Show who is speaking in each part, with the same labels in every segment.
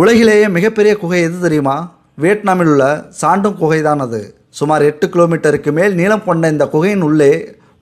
Speaker 1: உலகிலேயே மிகப்பெரிய குகை எது தெரியுமா வியட்நாமில் உள்ள சாண்டும் குகை தான் அது சுமார் எட்டு கிலோமீட்டருக்கு மேல் நீளம் கொண்ட இந்த குகையின் உள்ளே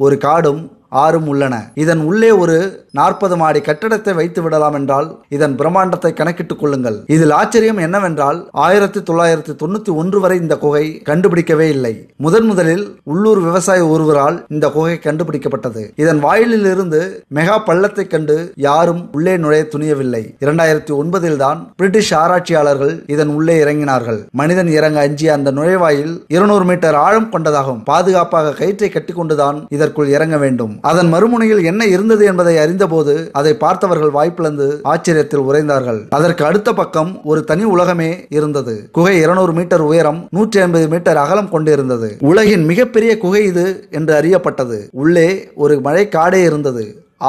Speaker 1: ஒரு காடும் ஆறும் உள்ளன இதன் உள்ளே ஒரு நாற்பது மாடி கட்டடத்தை வைத்து விடலாம் என்றால் இதன் பிரம்மாண்டத்தை கணக்கிட்டுக் கொள்ளுங்கள் இதில் ஆச்சரியம் என்னவென்றால் ஆயிரத்தி தொள்ளாயிரத்தி தொண்ணூத்தி ஒன்று வரை இந்த குகை கண்டுபிடிக்கவே இல்லை முதன் முதலில் உள்ளூர் விவசாயி ஒருவரால் இந்த குகை கண்டுபிடிக்கப்பட்டது இதன் வாயிலில் இருந்து மெகா பள்ளத்தை கண்டு யாரும் உள்ளே நுழைய துணியவில்லை இரண்டாயிரத்தி ஒன்பதில் தான் பிரிட்டிஷ் ஆராய்ச்சியாளர்கள் இதன் உள்ளே இறங்கினார்கள் மனிதன் இறங்க அஞ்சிய அந்த நுழைவாயில் இருநூறு மீட்டர் ஆழம் கொண்டதாகும் பாதுகாப்பாக கயிற்றை கட்டிக்கொண்டுதான் இதற்குள் இறங்க வேண்டும் அதன் மறுமுனையில் என்ன இருந்தது என்பதை அறிந்தபோது அதை பார்த்தவர்கள் வாய்ப்பிழந்து ஆச்சரியத்தில் உறைந்தார்கள் அதற்கு அடுத்த பக்கம் ஒரு தனி உலகமே இருந்தது குகை இருநூறு மீட்டர் உயரம் நூற்றி ஐம்பது மீட்டர் அகலம் கொண்டிருந்தது உலகின் மிகப்பெரிய குகை இது என்று அறியப்பட்டது உள்ளே ஒரு மழை காடே இருந்தது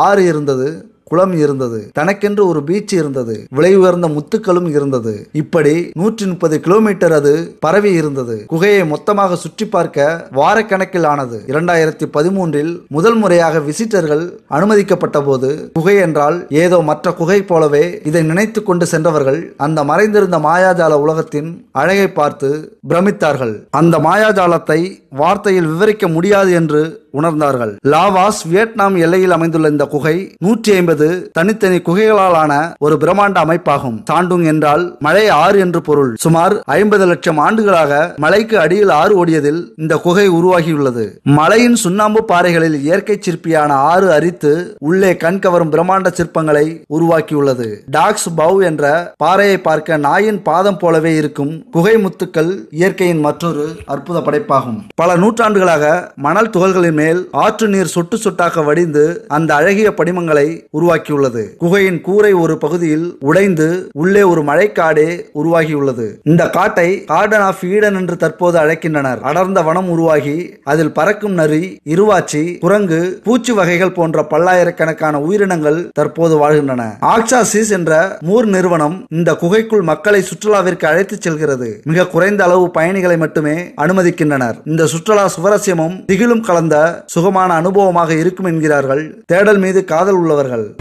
Speaker 1: ஆறு இருந்தது குளம் இருந்தது தனக்கென்று ஒரு பீச் இருந்தது விலை உயர்ந்த முத்துக்களும் இருந்தது இப்படி நூற்றி முப்பது கிலோமீட்டர் அது பரவி இருந்தது குகையை மொத்தமாக சுற்றி பார்க்க வாரக்கணக்கில் ஆனது இரண்டாயிரத்தி பதிமூன்றில் முதல் முறையாக விசிட்டர்கள் அனுமதிக்கப்பட்ட போது குகை என்றால் ஏதோ மற்ற குகை போலவே இதை நினைத்து கொண்டு சென்றவர்கள் அந்த மறைந்திருந்த மாயாஜால உலகத்தின் அழகை பார்த்து பிரமித்தார்கள் அந்த மாயாஜாலத்தை வார்த்தையில் விவரிக்க முடியாது என்று உணர்ந்தார்கள் லாவாஸ் வியட்நாம் எல்லையில் அமைந்துள்ள இந்த குகை நூற்றி ஐம்பது என்பது தனித்தனி குகைகளாலான ஒரு பிரம்மாண்ட அமைப்பாகும் தாண்டுங் என்றால் மழை ஆறு என்று பொருள் சுமார் ஐம்பது லட்சம் ஆண்டுகளாக மலைக்கு அடியில் ஆறு ஓடியதில் இந்த குகை உருவாகியுள்ளது மலையின் சுண்ணாம்பு பாறைகளில் இயற்கை சிற்பியான ஆறு அரித்து உள்ளே கண் கவரும் பிரம்மாண்ட சிற்பங்களை உருவாக்கியுள்ளது டாக்ஸ் பவ் என்ற பாறையை பார்க்க நாயின் பாதம் போலவே இருக்கும் குகை முத்துக்கள் இயற்கையின் மற்றொரு அற்புத படைப்பாகும் பல நூற்றாண்டுகளாக மணல் துகள்களின் மேல் ஆற்று நீர் சொட்டு சொட்டாக வடிந்து அந்த அழகிய படிமங்களை உருவாக்கி உருவாக்கியுள்ளது குகையின் கூரை ஒரு பகுதியில் உடைந்து உள்ளே ஒரு மழைக்காடே உருவாகியுள்ளது இந்த காட்டை கார்டன் ஆஃப் ஈடன் என்று தற்போது அழைக்கின்றனர் அடர்ந்த வனம் உருவாகி அதில் பறக்கும் நரி இருவாச்சி குரங்கு பூச்சி வகைகள் போன்ற பல்லாயிரக்கணக்கான உயிரினங்கள் தற்போது வாழ்கின்றன ஆக்சாசிஸ் என்ற மூர் நிறுவனம் இந்த குகைக்குள் மக்களை சுற்றுலாவிற்கு அழைத்து செல்கிறது மிக குறைந்த அளவு பயணிகளை மட்டுமே அனுமதிக்கின்றனர் இந்த சுற்றுலா சுவரசியமும் திகிலும் கலந்த சுகமான அனுபவமாக இருக்கும் என்கிறார்கள் தேடல் மீது காதல் உள்ளவர்கள்